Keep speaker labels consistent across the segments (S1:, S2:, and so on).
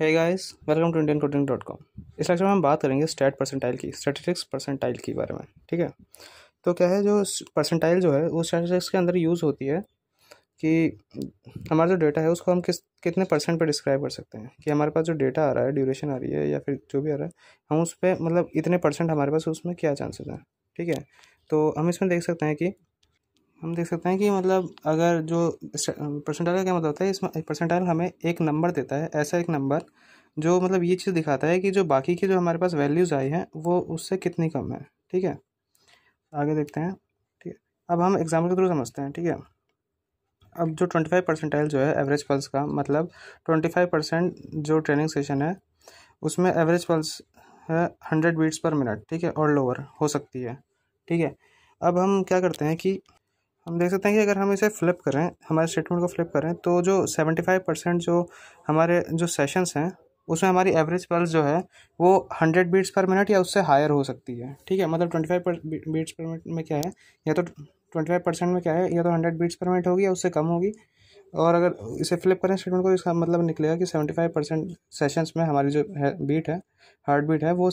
S1: है guys welcome to Indian coding dot com इस lecture में हम बात करेंगे स्टेट परसेंटाइल की स्टैटिस्टिक्स परसेंटाइल के बारे में ठीक है तो क्या है जो परसेंटाइल जो है वो स्टैटिस्टिक्स के अंदर यूज़ होती है कि हमारा जो डेटा है उसको हम किस कितने परसेंट पर डिस्क्राइब कर सकते हैं कि हमारे पास जो डेटा आ रहा है ड्यूरेशन आ रही है या फिर जो भी आ रहा है हम उस पर मतलब इतने परसेंट हमारे पास उसमें क्या चांसेस हैं ठीक है तो हम इसमें देख सकते हैं कि हम देख सकते हैं कि मतलब अगर जो परसेंटाइल का क्या मतलब होता है इसमें परसेंटाइल हमें एक नंबर देता है ऐसा एक नंबर जो मतलब ये चीज़ दिखाता है कि जो बाकी के जो हमारे पास वैल्यूज़ आई हैं वो उससे कितनी कम है ठीक है आगे देखते हैं ठीक है अब हम एग्जाम्पल के थ्रू समझते हैं ठीक है अब जो ट्वेंटी फाइव परसेंटाइल जो है एवरेज पल्स का मतलब ट्वेंटी फाइव परसेंट जो ट्रेनिंग सेशन है उसमें एवरेज पल्स है हंड्रेड बीट्स पर मिनट ठीक है और लोअर हो सकती है ठीक है अब हम क्या करते हैं कि हम देख सकते हैं कि अगर हम इसे फ्लिप करें हमारे स्टेटमेंट को फ्लिप करें तो जो सेवेंटी फाइव परसेंट जो हमारे जो सेशंस हैं उसमें हमारी एवरेज पल्स जो है वो हंड्रेड बीट्स पर मिनट या उससे हायर हो सकती है ठीक है मतलब twenty five beats per minute में क्या है या तो ट्वेंटी फाइव परसेंट में क्या है या तो हंड्रेड बीट्स पर मिनट होगी या उससे कम होगी और अगर इसे फ्लिप करें स्टेटमेंट को तो इसका मतलब निकलेगा कि सेवेंटी फाइव परसेंट सेशंस में हमारी जो है बीट है हार्ट बीट है वो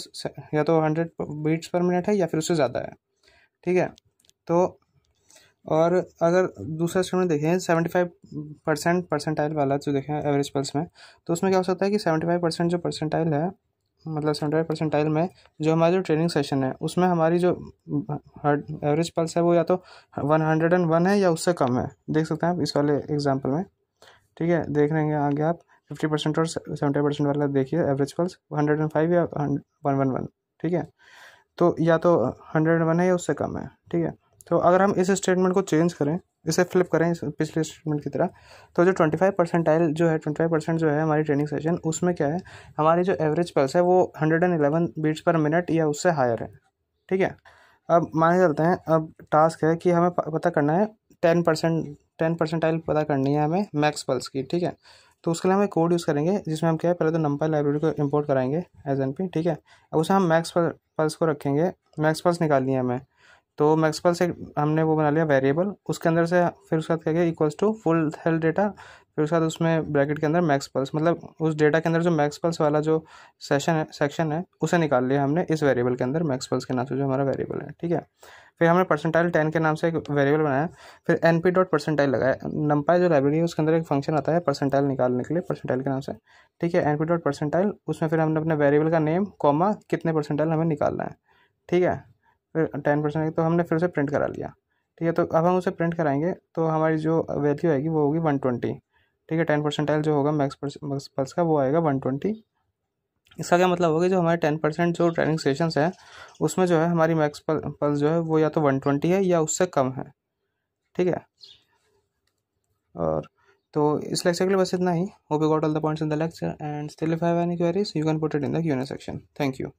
S1: या तो हंड्रेड बीट्स पर मिनट है या फिर उससे ज़्यादा है ठीक है तो और अगर दूसरा स्टूडेंट देखें सेवेंटी फाइव परसेंट परसेंटाइल वाला जो देखें एवरेज पल्स में तो उसमें क्या हो सकता है कि सेवेंटी फाइव परसेंट जो परसेंटाइल है मतलब सेवेंटी फाइव परसेंटाइल में जो हमारा जो ट्रेनिंग सेशन है उसमें हमारी जो एवरेज पल्स है वो या तो वन हंड्रेड एंड वन है या उससे कम है देख सकते हैं आप इस वाले एग्जाम्पल में ठीक है देख रहे हैं आगे आप फिफ्टी परसेंट और सेवेंटी परसेंट वाला देखिए average pulse hundred and five या वन वन वन ठीक है तो या तो हंड्रेड वन है या उससे कम है ठीक है तो अगर हम इस स्टेटमेंट को चेंज करें इसे फ्लिप करें इस पिछले स्टेटमेंट की तरह तो जो ट्वेंटी फाइव परसेंटाइल जो है ट्वेंटी फाइव परसेंट जो है हमारी ट्रेनिंग सेशन उसमें क्या है हमारी जो एवरेज पल्स है वो hundred and eleven beats per minute या उससे हायर है ठीक है अब मान चलते हैं अब टास्क है कि हमें पता करना है टेन परसेंट टेन परसेंटाइल पता करनी है हमें मैक्स पल्स की ठीक है तो उसके लिए हम एक कोड यूज़ करेंगे जिसमें हम क्या है पहले तो नंपा लाइब्रेरी को इंपोर्ट कराएंगे एज एन पी ठीक है अब उसे हम मैक्स पल्स को रखेंगे मैक्स पल्स निकालनी है हमें तो मैक्सपल से हमने वो बना लिया वेरिएबल उसके अंदर से फिर उसके बाद क्या किया equals to full health data फिर उसके बाद उसमें ब्रैकेट के अंदर मैक्स पल्स मतलब उस डेटा के अंदर जो मैक्स पल्स वाला जो सेशन है सेक्शन है उसे निकाल लिया हमने इस वेरिएबल के अंदर मैक्स पल्स के नाम से जो हमारा वेरिएबल है ठीक है फिर हमने परसेंटाइल टेन के नाम से एक वेरिएबल बनाया फिर एन पी डॉट परसेंटाइल लगाया नंपाई जो लाइब्रेरी है उसके अंदर एक फंक्शन आता है परसेंटाइल निकालने के लिए परसेंटाइल के नाम से ठीक है एन पी डॉट परसेंटाइल उसमें फिर हमने अपने वेरिएबल का नेम कॉमा कितने परसेंटाइल हमें निकालना है ठीक है फिर टेन परसेंट तो हमने फिर उसे प्रिंट करा लिया ठीक है तो अब हम उसे प्रिंट कराएंगे तो हमारी जो वैल्यू आएगी वो होगी वन ट्वेंटी ठीक है टेन परसेंटाइल जो होगा मैक्स मैक्स पल्स का वो आएगा वन ट्वेंटी इसका क्या मतलब होगा जो हमारे टेन परसेंट जो ट्रेनिंग सेशन है उसमें जो है हमारी मैक्स पल्स जो है वो या तो वन ट्वेंटी है या उससे कम है ठीक है और तो इस लेक्चर के लिए बस इतना ही hope you got all the points in the lecture and still if have any queries you can put it in the Q and A section thank you